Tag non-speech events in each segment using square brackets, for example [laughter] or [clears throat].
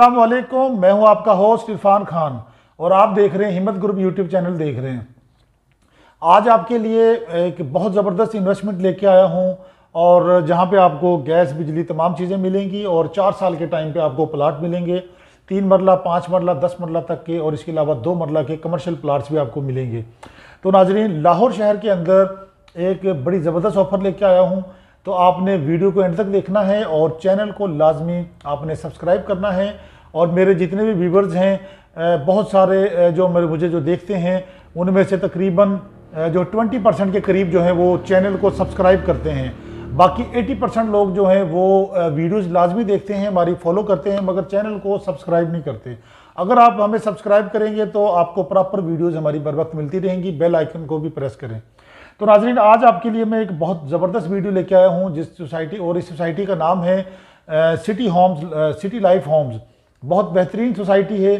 असलम मैं हूं आपका होस्ट इरफान खान और आप देख रहे हैं हिम्मत ग्रुप यूट्यूब चैनल देख रहे हैं आज आपके लिए एक बहुत ज़बरदस्त इन्वेस्टमेंट लेके आया हूं और जहां पे आपको गैस बिजली तमाम चीज़ें मिलेंगी और चार साल के टाइम पे आपको प्लाट मिलेंगे तीन मरला पाँच मरला दस मरला तक के और इसके अलावा दो मरला के कमर्शल प्लाट्स भी आपको मिलेंगे तो नाजरीन लाहौर शहर के अंदर एक बड़ी ज़बरदस्त ऑफर लेके आया हूँ तो आपने वीडियो को एंड तक देखना है और चैनल को लाजमी आपने सब्सक्राइब करना है और मेरे जितने भी व्यूवर्स हैं बहुत सारे जो मेरे मुझे जो देखते हैं उनमें से तकरीबन जो 20 परसेंट के करीब जो है वो चैनल को सब्सक्राइब करते हैं बाकी 80 परसेंट लोग जो हैं वो वीडियोज़ लाजमी देखते हैं हमारी फॉलो करते हैं मगर चैनल को सब्सक्राइब नहीं करते अगर आप हमें सब्सक्राइब करेंगे तो आपको प्रॉपर वीडियोज़ हमारी बर वक्त मिलती रहेंगी बेल आइकन को भी प्रेस करें तो नाजरीन आज आपके लिए मैं एक बहुत ज़बरदस्त वीडियो लेके आया हूँ जिस सोसाइटी और इस सोसाइटी का नाम है city homes city life homes बहुत बेहतरीन सोसाइटी है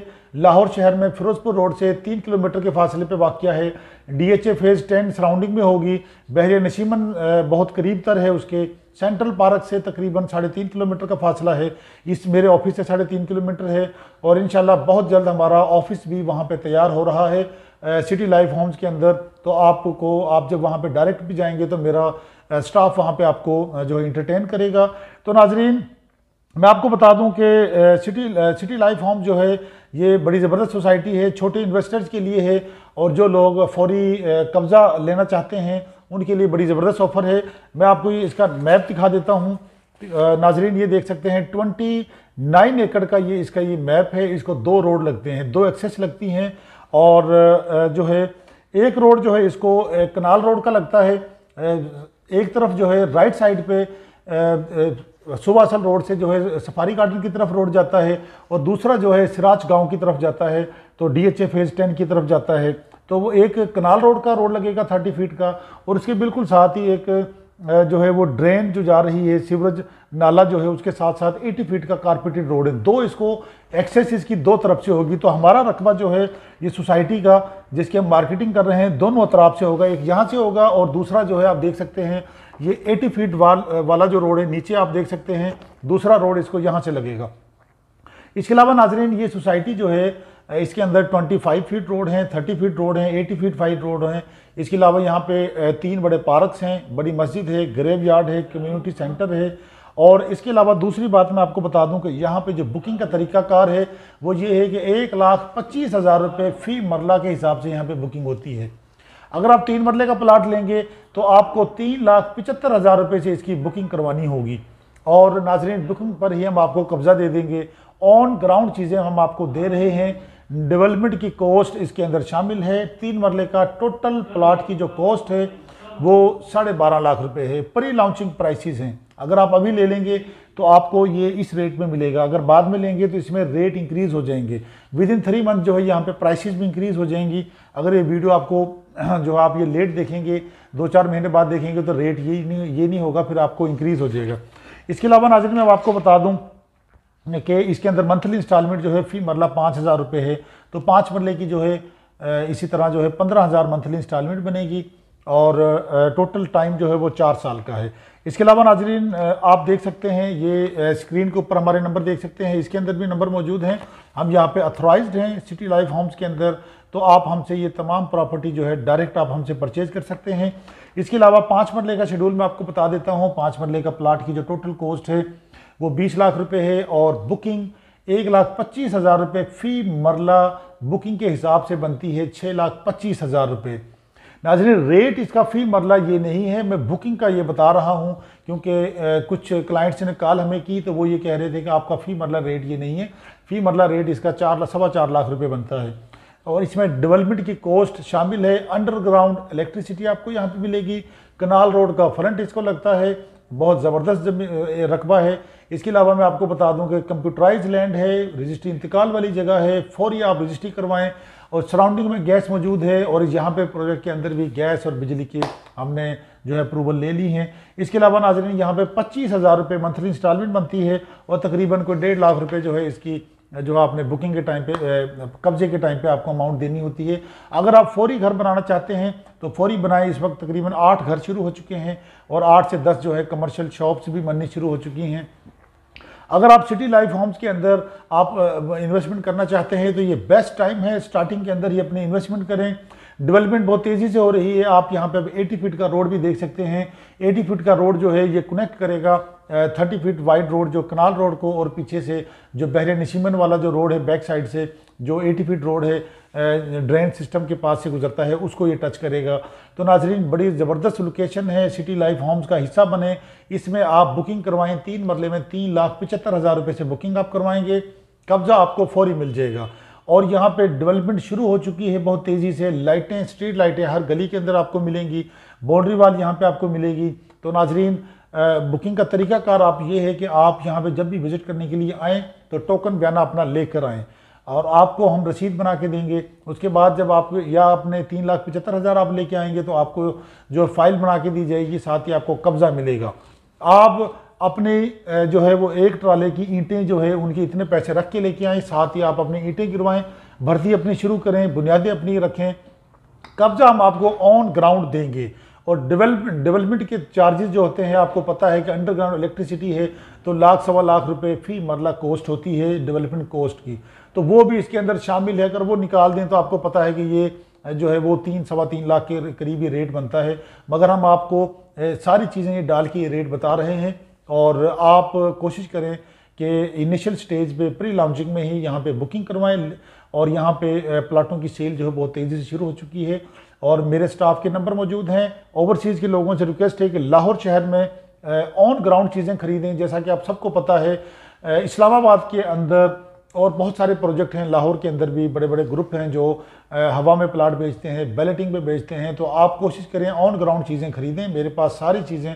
लाहौर शहर में फिरोजपुर रोड से तीन किलोमीटर के फासले पर वाक़ है डीएचए फेज़ टेन सराउंडिंग में होगी बहरे नशीमन बहुत करीब तर है उसके सेंट्रल पार्क से तकरीबन साढ़े तीन किलोमीटर का फासला है इस मेरे ऑफिस से साढ़े तीन किलोमीटर है और इन बहुत जल्द हमारा ऑफिस भी वहाँ पर तैयार हो रहा है सिटी लाइफ होम्स के अंदर तो आपको आप जब वहाँ पर डायरेक्ट भी जाएंगे तो मेरा स्टाफ वहाँ पर आपको जो है इंटरटेन करेगा तो नाजरीन मैं आपको बता दूं कि सिटी सिटी लाइफ होम जो है ये बड़ी ज़बरदस्त सोसाइटी है छोटे इन्वेस्टर्स के लिए है और जो लोग फौरी कब्ज़ा लेना चाहते हैं उनके लिए बड़ी ज़बरदस्त ऑफ़र है मैं आपको ये इसका मैप दिखा देता हूँ नाजरीन ये देख सकते हैं ट्वेंटी नाइन एकड़ का ये इसका ये मैप है इसको दो रोड लगते हैं दो एक्सेस लगती हैं और जो है एक रोड जो है इसको कनाल रोड का लगता है एक तरफ जो है राइट साइड पे सुबासल रोड से जो है सफारी गार्डन की तरफ रोड जाता है और दूसरा जो है सिराज गांव की तरफ जाता है तो डीएचए फेज़ टेन की तरफ जाता है तो वो एक कनाल रोड का रोड लगेगा थर्टी फीट का और इसके बिल्कुल साथ ही एक जो है वो ड्रेन जो जा रही है सीवरेज नाला जो है उसके साथ साथ 80 फीट का कारपेटेड रोड है दो इसको एक्सेस इसकी दो तरफ से होगी तो हमारा रकबा जो है ये सोसाइटी का जिसकी हम मार्केटिंग कर रहे हैं दोनों तरफ से होगा एक यहाँ से होगा और दूसरा जो है आप देख सकते हैं ये 80 फीट वाल वाला जो रोड है नीचे आप देख सकते हैं दूसरा रोड इसको यहाँ से लगेगा इसके अलावा नाजरीन ये सोसाइटी जो है इसके अंदर 25 फीट रोड हैं 30 फीट रोड हैं 80 फीट फाइट रोड हैं इसके अलावा यहाँ पे तीन बड़े पार्क्स हैं बड़ी मस्जिद है ग्रेव यार्ड है कम्युनिटी सेंटर है और इसके अलावा दूसरी बात मैं आपको बता दूं कि यहाँ पे जो बुकिंग का तरीकाकार है वो ये है कि एक लाख पच्चीस हज़ार रुपये फ़ी मरला के हिसाब से यहाँ पर बुकिंग होती है अगर आप तीन मरले का प्लाट लेंगे तो आपको तीन लाख पचहत्तर हज़ार रुपये से इसकी बुकिंग करवानी होगी और नाजरीन बुकिंग पर ही हम आपको कब्ज़ा दे देंगे ऑन ग्राउंड चीज़ें हम आपको दे रहे हैं डेवलपमेंट की कॉस्ट इसके अंदर शामिल है तीन मरले का टोटल प्लाट की जो कॉस्ट है वो साढ़े बारह लाख रुपए है प्री लॉन्चिंग प्राइसेस हैं अगर आप अभी ले लेंगे तो आपको ये इस रेट में मिलेगा अगर बाद में लेंगे तो इसमें रेट इंक्रीज़ हो जाएंगे विद इन थ्री मंथ जो है यहाँ पे प्राइसेस भी इंक्रीज़ हो जाएंगी अगर ये वीडियो आपको [clears throat] जो आप ये लेट देखेंगे दो चार महीने बाद देखेंगे तो रेट ये नहीं ये नहीं होगा फिर आपको इंक्रीज़ हो जाएगा इसके अलावा नाजिर मैं आपको बता दूँ कि इसके अंदर मंथली इंस्टॉलमेंट जो है फ़ी मरला पाँच हज़ार रुपये है तो पाँच मरले की जो है इसी तरह जो है पंद्रह हज़ार मंथली इंस्टॉलमेंट बनेगी और टोटल टाइम जो है वो चार साल का है इसके अलावा नाजरीन आप देख सकते हैं ये स्क्रीन के ऊपर हमारे नंबर देख सकते हैं इसके अंदर भी नंबर मौजूद हैं हम यहाँ पे अथोराइज हैं सिटी लाइफ होम्स के अंदर तो आप हमसे ये तमाम प्रॉपर्टी जो है डायरेक्ट आप हमसे परचेज कर सकते हैं इसके अलावा पाँच मरले का शेड्यूल मैं आपको बता देता हूँ पाँच मरले का प्लाट की जो टोटल कॉस्ट है वो बीस लाख रुपये है और बुकिंग एक लाख पच्चीस हज़ार रुपये फ़ी मरला बुकिंग के हिसाब से बनती है छः लाख पच्चीस हज़ार रुपये नाजरीन रेट इसका फ़ी मरला ये नहीं है मैं बुकिंग का ये बता रहा हूँ क्योंकि कुछ क्लाइंट्स ने कॉल हमें की तो वो ये कह रहे थे कि आपका फ़ी मरला रेट ये नहीं है फ़ी मरला रेट इसका चार सवा चार लाख रुपये बनता है और इसमें डेवलपमेंट की कॉस्ट शामिल है अंडरग्राउंड इलेक्ट्रिसिटी आपको यहाँ पर मिलेगी कनाल रोड का फ्रंट इसको लगता है बहुत ज़बरदस्त रकबा है इसके अलावा मैं आपको बता दूं कि कंप्यूटराइज लैंड है रजिस्ट्री इंतकाल वाली जगह है फौरी आप रजिस्ट्री करवाएं और सराउंडिंग में गैस मौजूद है और यहाँ पे प्रोजेक्ट के अंदर भी गैस और बिजली की हमने जो है अप्रूवल ले ली है इसके अलावा नाजरीन यहाँ पे पच्चीस हज़ार रुपये मंथली इंस्टॉलमेंट बनती है और तकरीबन कोई डेढ़ लाख रुपये जो है इसकी जो आपने बुकिंग के टाइम पे कब्जे के टाइम पे आपको अमाउंट देनी होती है अगर आप फौरी घर बनाना चाहते हैं तो फौरी बनाए इस वक्त तकरीबन आठ घर शुरू हो चुके हैं और आठ से दस जो है कमर्शियल शॉप्स भी बननी शुरू हो चुकी हैं अगर आप सिटी लाइफ होम्स के अंदर आप इन्वेस्टमेंट करना चाहते हैं तो ये बेस्ट टाइम है स्टार्टिंग के अंदर ही अपनी इन्वेस्टमेंट करें डेवलपमेंट बहुत तेज़ी से हो रही है आप यहाँ पे अब एटी फीट का रोड भी देख सकते हैं एटी फीट का रोड जो है ये कनेक्ट करेगा थर्टी फीट वाइड रोड जो कनाल रोड को और पीछे से जो बहरे नशीमन वाला जो रोड है बैक साइड से जो 80 फीट रोड है ड्रेन सिस्टम के पास से गुजरता है उसको ये टच करेगा तो नाजरीन बड़ी ज़बरदस्त लोकेशन है सिटी लाइफ होम्स का हिस्सा बने इसमें आप बुकिंग करवाएँ तीन मरले में तीन लाख पचहत्तर हज़ार रुपये से बुकिंग आप करवाएँगे कब्ज़ा आपको फौरी मिल जाएगा और यहाँ पे डेवलपमेंट शुरू हो चुकी है बहुत तेज़ी से लाइटें स्ट्रीट लाइटें हर गली के अंदर आपको मिलेंगी बाउंड्री वाल यहाँ पे आपको मिलेगी तो नाजरीन बुकिंग का तरीक़ाकार आप ये है कि आप यहाँ पे जब भी विज़िट करने के लिए आएँ तो टोकन बयाना अपना कर आएँ और आपको हम रसीद बना के देंगे उसके बाद जब आप या आपने तीन लाख पचहत्तर हज़ार आप लेके आएंगे तो आपको जो फाइल बना के दी जाएगी साथ ही आपको कब्ज़ा मिलेगा आप अपने जो है वो एक ट्राले की ईंटें जो है उनके इतने पैसे रख के लेके आएँ साथ ही आप अपनी ईंटें गिरवाएँ भर्ती अपनी शुरू करें बुनियादें अपनी रखें कब्जा हम आपको ऑन ग्राउंड देंगे और डेवलपमेंट डेवलपमेंट के चार्जेस जो होते हैं आपको पता है कि अंडरग्राउंड इलेक्ट्रिसिटी है तो लाख सवा लाख रुपए फी मरला कॉस्ट होती है डेवलपमेंट कॉस्ट की तो वो भी इसके अंदर शामिल है अगर वो निकाल दें तो आपको पता है कि ये जो है वो तीन सवा तीन लाख के करीब ये रेट बनता है मगर हम आपको सारी चीज़ें ये डाल के ये रेट बता रहे हैं और आप कोशिश करें कि इनिशियल स्टेज पे प्री लॉन्चिंग में ही यहाँ पे बुकिंग करवाएं और यहाँ पे प्लाटों की सेल जो है बहुत तेज़ी से शुरू हो चुकी है और मेरे स्टाफ के नंबर मौजूद हैं ओवरसीज़ के लोगों से रिक्वेस्ट है कि लाहौर शहर में ऑन ग्राउंड चीज़ें खरीदें जैसा कि आप सबको पता है इस्लामाबाद के अंदर और बहुत सारे प्रोजेक्ट हैं लाहौर के अंदर भी बड़े बड़े ग्रुप हैं जो हवा में प्लाट बेचते हैं बैलेटिंग पे बेचते हैं तो आप कोशिश करें ऑन ग्राउंड चीज़ें खरीदें मेरे पास सारी चीज़ें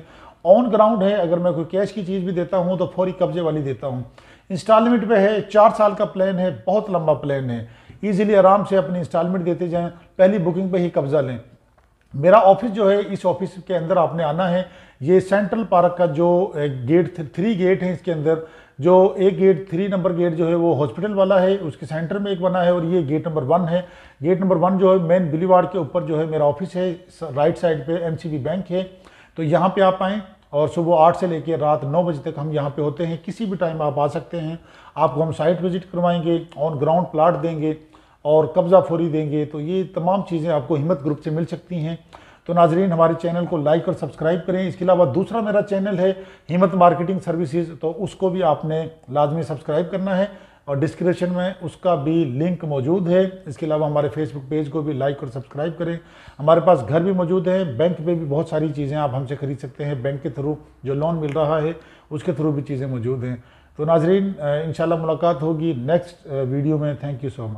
ऑन ग्राउंड है अगर मैं कोई कैश की चीज़ भी देता हूँ तो फौरी कब्जे वाली देता हूँ इंस्टॉलमेंट पे है चार साल का प्लान है बहुत लंबा प्लान है ईजिली आराम से अपनी इंस्टॉलमेंट देते जाएँ पहली बुकिंग पर ही कब्जा लें मेरा ऑफिस जो है इस ऑफिस के अंदर आपने आना है ये सेंट्रल पार्क का जो गेट थ्री गेट है इसके अंदर जो एक गेट थ्री नंबर गेट जो है वो हॉस्पिटल वाला है उसके सेंटर में एक बना है और ये गेट नंबर वन है गेट नंबर वन जो है मेन बिलीवाड़ के ऊपर जो है मेरा ऑफिस है राइट साइड पे एमसीबी बैंक है तो यहाँ पे आप आएँ और सुबह आठ से लेकर रात नौ बजे तक हम यहाँ पे होते हैं किसी भी टाइम आप आ सकते हैं आपको हम साइट विजिट करवाएंगे ऑन ग्राउंड प्लाट देंगे और कब्ज़ा फोरी देंगे तो ये तमाम चीज़ें आपको हिम्मत ग्रुप से मिल सकती हैं तो नाजरीन हमारे चैनल को लाइक और सब्सक्राइब करें इसके अलावा दूसरा मेरा चैनल है हिम्मत मार्केटिंग सर्विसेज तो उसको भी आपने लाजमी सब्सक्राइब करना है और डिस्क्रिप्शन में उसका भी लिंक मौजूद है इसके अलावा हमारे फेसबुक पेज को भी लाइक और सब्सक्राइब करें हमारे पास घर भी मौजूद है बैंक में भी बहुत सारी चीज़ें आप हमसे ख़रीद सकते हैं बैंक के थ्रू जो लोन मिल रहा है उसके थ्रू भी चीज़ें मौजूद हैं तो नाजरीन इन मुलाकात होगी नेक्स्ट वीडियो में थैंक यू सो मच